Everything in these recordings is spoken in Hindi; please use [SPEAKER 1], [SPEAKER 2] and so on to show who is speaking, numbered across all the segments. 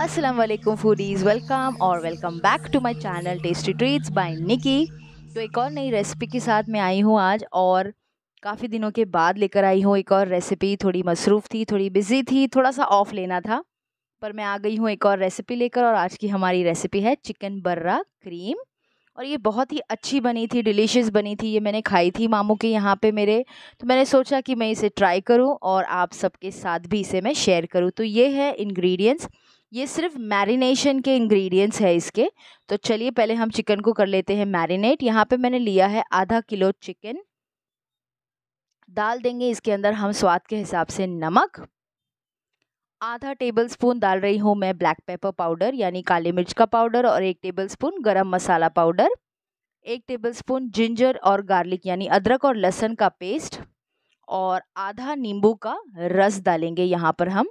[SPEAKER 1] असलम फूडीज़ वेलकम और welcome back to my channel tasty treats by Nikki तो एक और नई रेसिपी के साथ मैं आई हूँ आज और काफ़ी दिनों के बाद लेकर आई हूँ एक और रेसिपी थोड़ी मसरूफ़ थी थोड़ी बिज़ी थी थोड़ा सा ऑफ़ लेना था पर मैं आ गई हूँ एक और रेसिपी लेकर और आज की हमारी रेसिपी है चिकन बर्रा क्रीम और ये बहुत ही अच्छी बनी थी डिलीशियस बनी थी ये मैंने खाई थी मामू के यहाँ पे मेरे तो मैंने सोचा कि मैं इसे ट्राई करूँ और आप सबके साथ भी इसे मैं शेयर करूँ तो ये है इंग्रेडिएंट्स ये सिर्फ मैरिनेशन के इंग्रेडिएंट्स है इसके तो चलिए पहले हम चिकन को कर लेते हैं मैरिनेट यहाँ पे मैंने लिया है आधा किलो चिकन डाल देंगे इसके अंदर हम स्वाद के हिसाब से नमक आधा टेबल स्पून डाल रही हूँ मैं ब्लैक पेपर पाउडर यानी काली मिर्च का पाउडर और एक tablespoon garam masala powder एक टेबल स्पून जिंजर और गार्लिक यानी अदरक और लहसुन का पेस्ट और आधा नींबू का रस डालेंगे यहाँ पर हम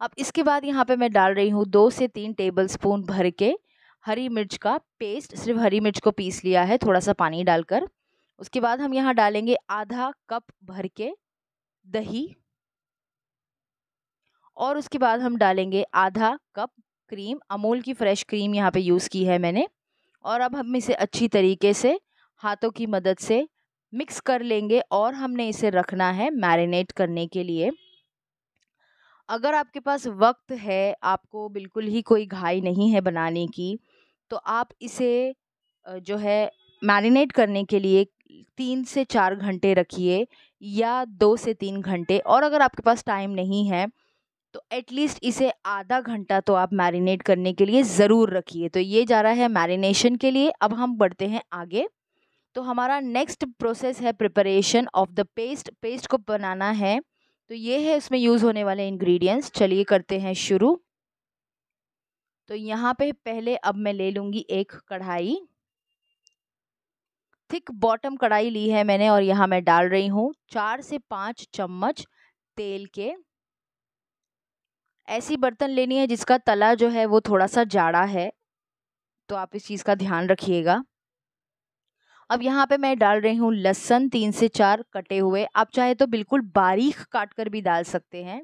[SPEAKER 1] अब इसके बाद यहाँ पे मैं डाल रही हूँ दो से तीन टेबल स्पून भर के हरी मिर्च का पेस्ट सिर्फ हरी मिर्च को पीस लिया है थोड़ा सा पानी डालकर उसके बाद हम यहाँ डालेंगे आधा कप भर के दही और उसके बाद हम डालेंगे आधा कप क्रीम अमूल की फ़्रेश क्रीम यहाँ पे यूज़ की है मैंने और अब हम इसे अच्छी तरीके से हाथों की मदद से मिक्स कर लेंगे और हमने इसे रखना है मैरिनेट करने के लिए अगर आपके पास वक़्त है, आपको बिल्कुल ही कोई घाई नहीं है बनाने की, तो आप इसे जो है मैरिनेट करने के लिए तीन से चार घंटे रखिए या दो से तीन घंटे और अगर आपके पास टाइम नहीं है, तो एटलीस्ट इसे आधा घंटा तो आप मैरिनेट करने के लिए ज़रूर रखिए। तो ये जा रहा है मैरिनेशन के लिए, अब हम बढ़ते हैं आगे। तो हमारा नेक्स्ट प्रोसेस है preparation of the paste. Paste को बनाना है तो ये है इसमें यूज़ होने वाले इंग्रेडिएंट्स चलिए करते हैं शुरू तो यहाँ पे पहले अब मैं ले लूँगी एक कढ़ाई थिक बॉटम कढ़ाई ली है मैंने और यहाँ मैं डाल रही हूँ चार से पाँच चम्मच तेल के ऐसी बर्तन लेनी है जिसका तला जो है वो थोड़ा सा जाड़ा है तो आप इस चीज़ का ध्यान रखिएगा अब यहाँ पे मैं डाल रही हूँ लहसन तीन से चार कटे हुए आप चाहे तो बिल्कुल बारीक काट कर भी डाल सकते हैं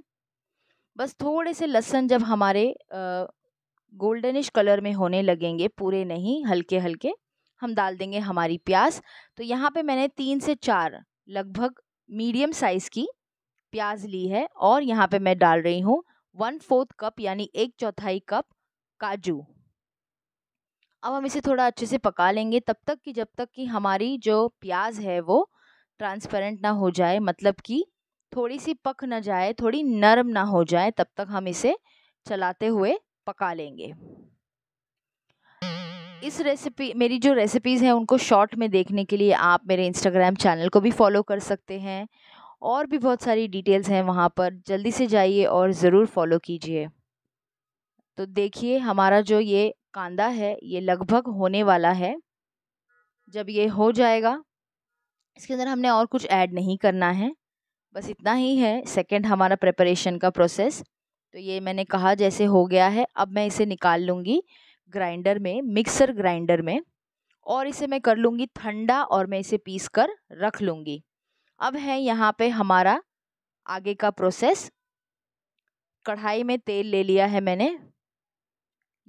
[SPEAKER 1] बस थोड़े से लहसन जब हमारे गोल्डनिश कलर में होने लगेंगे पूरे नहीं हल्के हल्के हम डाल देंगे हमारी प्याज तो यहाँ पे मैंने तीन से चार लगभग मीडियम साइज़ की प्याज ली है और यहाँ पे मैं डाल रही हूँ वन फोर्थ कप यानी एक चौथाई कप काजू अब हम इसे थोड़ा अच्छे से पका लेंगे तब तक कि जब तक कि हमारी जो प्याज है वो ट्रांसपेरेंट ना हो जाए मतलब कि थोड़ी सी पक ना जाए थोड़ी नरम ना हो जाए तब तक हम इसे चलाते हुए पका लेंगे इस रेसिपी मेरी जो रेसिपीज़ हैं उनको शॉर्ट में देखने के लिए आप मेरे इंस्टाग्राम चैनल को भी फॉलो कर सकते हैं और भी बहुत सारी डिटेल्स हैं वहाँ पर जल्दी से जाइए और ज़रूर फॉलो कीजिए तो देखिए हमारा जो ये कांदा है ये लगभग होने वाला है जब ये हो जाएगा इसके अंदर हमने और कुछ ऐड नहीं करना है बस इतना ही है सेकंड हमारा प्रेपरेशन का प्रोसेस तो ये मैंने कहा जैसे हो गया है अब मैं इसे निकाल लूँगी ग्राइंडर में मिक्सर ग्राइंडर में और इसे मैं कर लूँगी ठंडा और मैं इसे पीस कर रख लूँगी अब है यहाँ पे हमारा आगे का प्रोसेस कढ़ाई में तेल ले लिया है मैंने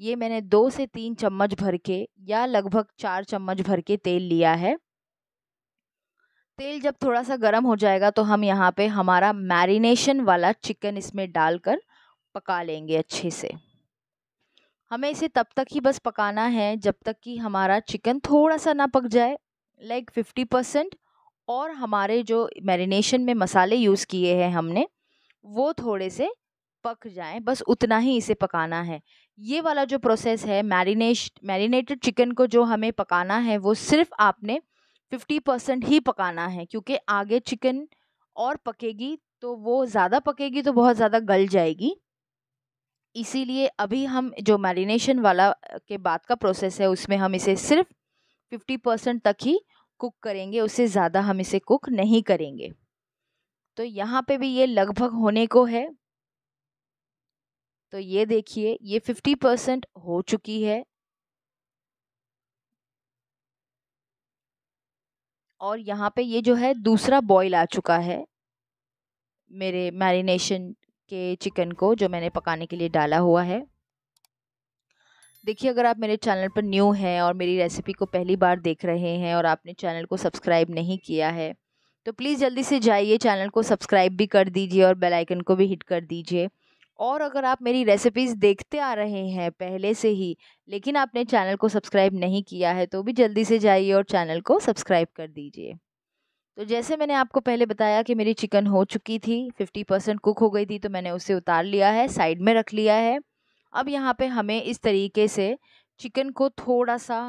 [SPEAKER 1] ये मैंने दो से तीन चम्मच भर के या लगभग चार चम्मच भर के तेल लिया है तेल जब थोड़ा सा गर्म हो जाएगा तो हम यहाँ पे हमारा मैरिनेशन वाला चिकन इसमें डालकर पका लेंगे अच्छे से हमें इसे तब तक ही बस पकाना है जब तक कि हमारा चिकन थोड़ा सा ना पक जाए लाइक फिफ्टी परसेंट और हमारे जो मैरिनेशन में मसाले यूज़ किए हैं हमने वो थोड़े से पक जाएं बस उतना ही इसे पकाना है ये वाला जो प्रोसेस है मैरिनेश मैरिनेटेड चिकन को जो हमें पकाना है वो सिर्फ आपने फिफ्टी परसेंट ही पकाना है क्योंकि आगे चिकन और पकेगी तो वो ज़्यादा पकेगी तो बहुत ज़्यादा गल जाएगी इसीलिए अभी हम जो मैरिनेशन वाला के बाद का प्रोसेस है उसमें हम इसे सिर्फ फिफ्टी परसेंट तक ही कुक करेंगे उससे ज़्यादा हम इसे कुक नहीं करेंगे तो यहाँ पे भी ये लगभग होने को है तो ये देखिए ये फिफ्टी परसेंट हो चुकी है और यहाँ पे ये जो है दूसरा बॉईल आ चुका है मेरे मैरिनेशन के चिकन को जो मैंने पकाने के लिए डाला हुआ है देखिए अगर आप मेरे चैनल पर न्यू हैं और मेरी रेसिपी को पहली बार देख रहे हैं और आपने चैनल को सब्सक्राइब नहीं किया है तो प्लीज़ जल्दी से जाइए चैनल को सब्सक्राइब भी कर दीजिए और बेल आइकन को भी हिट कर दीजिए और अगर आप मेरी रेसिपीज़ देखते आ रहे हैं पहले से ही लेकिन आपने चैनल को सब्सक्राइब नहीं किया है तो भी जल्दी से जाइए और चैनल को सब्सक्राइब कर दीजिए तो जैसे मैंने आपको पहले बताया कि मेरी चिकन हो चुकी थी फिफ्टी परसेंट कुक हो गई थी तो मैंने उसे उतार लिया है साइड में रख लिया है अब यहाँ पे हमें इस तरीके से चिकन को थोड़ा सा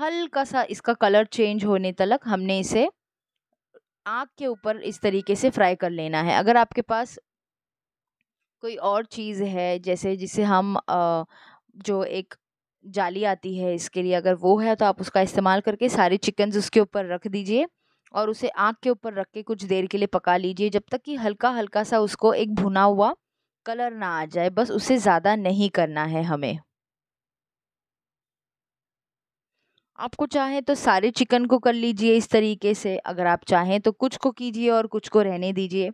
[SPEAKER 1] हल्का सा इसका कलर चेंज होने तक हमने इसे आग के ऊपर इस तरीके से फ्राई कर लेना है अगर आपके पास कोई और चीज़ है जैसे जिसे हम जो एक जाली आती है इसके लिए अगर वो है तो आप उसका इस्तेमाल करके सारे चिकन्स उसके ऊपर रख दीजिए और उसे आग के ऊपर रख के कुछ देर के लिए पका लीजिए जब तक कि हल्का हल्का सा उसको एक भुना हुआ कलर ना आ जाए बस उसे ज़्यादा नहीं करना है हमें आपको चाहे तो सारे चिकन को कर लीजिए इस तरीके से अगर आप चाहें तो कुछ को कीजिए और कुछ को रहने दीजिए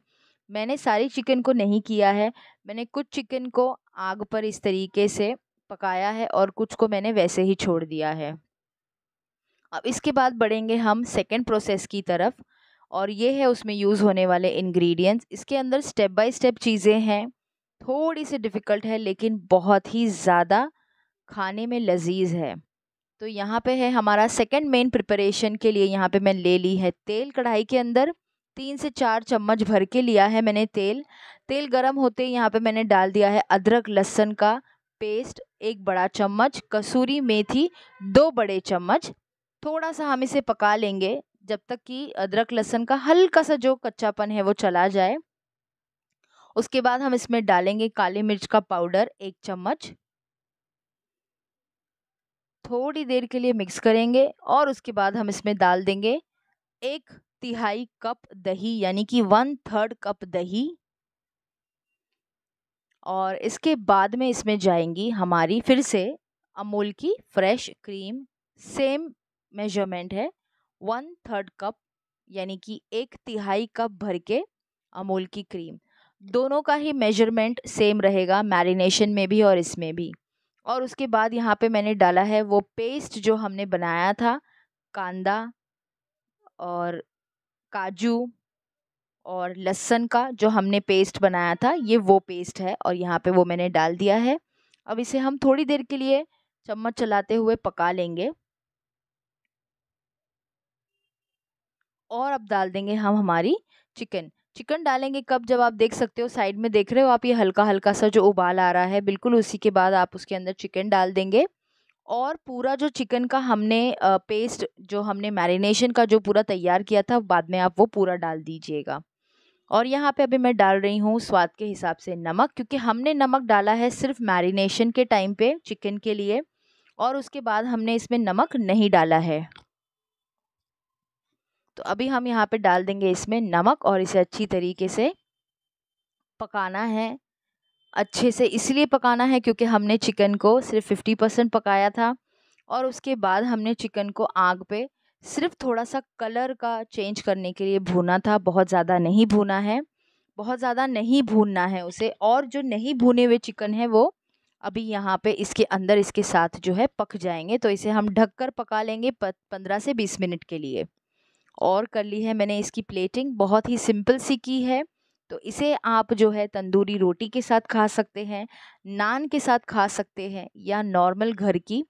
[SPEAKER 1] मैंने सारी चिकन को नहीं किया है मैंने कुछ चिकन को आग पर इस तरीके से पकाया है और कुछ को मैंने वैसे ही छोड़ दिया है अब इसके बाद बढ़ेंगे हम सेकेंड प्रोसेस की तरफ और ये है उसमें यूज़ होने वाले इंग्रेडिएंट्स इसके अंदर स्टेप बाय स्टेप चीज़ें हैं थोड़ी सी डिफ़िकल्ट है लेकिन बहुत ही ज़्यादा खाने में लजीज है तो यहाँ पे है हमारा सेकंड मेन प्रिपरेशन के लिए यहाँ पे मैं ले ली है तेल कढ़ाई के अंदर तीन से चार चम्मच भर के लिया है मैंने तेल तेल गरम होते ही यहाँ पे मैंने डाल दिया है अदरक लहसन का पेस्ट एक बड़ा चम्मच कसूरी मेथी दो बड़े चम्मच थोड़ा सा हम इसे पका लेंगे जब तक कि अदरक लहसन का हल्का सा जो कच्चापन है वो चला जाए उसके बाद हम इसमें डालेंगे काली मिर्च का पाउडर एक चम्मच थोड़ी देर के लिए मिक्स करेंगे और उसके बाद हम इसमें डाल देंगे एक तिहाई कप दही यानी कि वन थर्ड कप दही और इसके बाद में इसमें जाएंगी हमारी फिर से अमूल की फ्रेश क्रीम सेम मेजरमेंट है वन थर्ड कप यानी कि एक तिहाई कप भर के अमूल की क्रीम दोनों का ही मेजरमेंट सेम रहेगा मैरिनेशन में भी और इसमें भी और उसके बाद यहाँ पे मैंने डाला है वो पेस्ट जो हमने बनाया था कांदा और काजू और लहसन का जो हमने पेस्ट बनाया था ये वो पेस्ट है और यहाँ पे वो मैंने डाल दिया है अब इसे हम थोड़ी देर के लिए चम्मच चलाते हुए पका लेंगे और अब डाल देंगे हम हमारी चिकन चिकन डालेंगे कब जब आप देख सकते हो साइड में देख रहे हो आप ये हल्का हल्का सा जो उबाल आ रहा है बिल्कुल उसी के बाद आप उसके अंदर चिकन डाल देंगे और पूरा जो चिकन का हमने पेस्ट जो हमने मैरिनेशन का जो पूरा तैयार किया था बाद में आप वो पूरा डाल दीजिएगा और यहाँ पे अभी मैं डाल रही हूँ स्वाद के हिसाब से नमक क्योंकि हमने नमक डाला है सिर्फ मैरिनेशन के टाइम पे चिकन के लिए और उसके बाद हमने इसमें नमक नहीं डाला है तो अभी हम यहाँ पे डाल देंगे इसमें नमक और इसे अच्छी तरीके से पकाना है अच्छे से इसलिए पकाना है क्योंकि हमने चिकन को सिर्फ फिफ्टी परसेंट पकाया था और उसके बाद हमने चिकन को आग पे सिर्फ थोड़ा सा कलर का चेंज करने के लिए भूना था बहुत ज़्यादा नहीं भूना है बहुत ज़्यादा नहीं भूनना है उसे और जो नहीं भुने हुए चिकन है वो अभी यहाँ पे इसके अंदर इसके साथ जो है पक जाएंगे तो इसे हम ढक कर पका लेंगे पंद्रह से बीस मिनट के लिए और कर ली है मैंने इसकी प्लेटिंग बहुत ही सिंपल सी की है तो इसे आप जो है तंदूरी रोटी के साथ खा सकते हैं नान के साथ खा सकते हैं या नॉर्मल घर की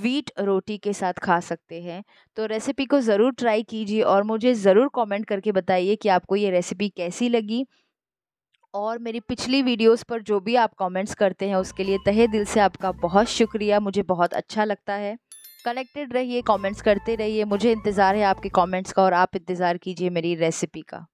[SPEAKER 1] वीट रोटी के साथ खा सकते हैं तो रेसिपी को ज़रूर ट्राई कीजिए और मुझे ज़रूर कमेंट करके बताइए कि आपको ये रेसिपी कैसी लगी और मेरी पिछली वीडियोस पर जो भी आप कमेंट्स करते हैं उसके लिए तहे दिल से आपका बहुत शुक्रिया मुझे बहुत अच्छा लगता है कनेक्टेड रहिए कमेंट्स करते रहिए मुझे इंतज़ार है आपके कमेंट्स का और आप इंतज़ार कीजिए मेरी रेसिपी का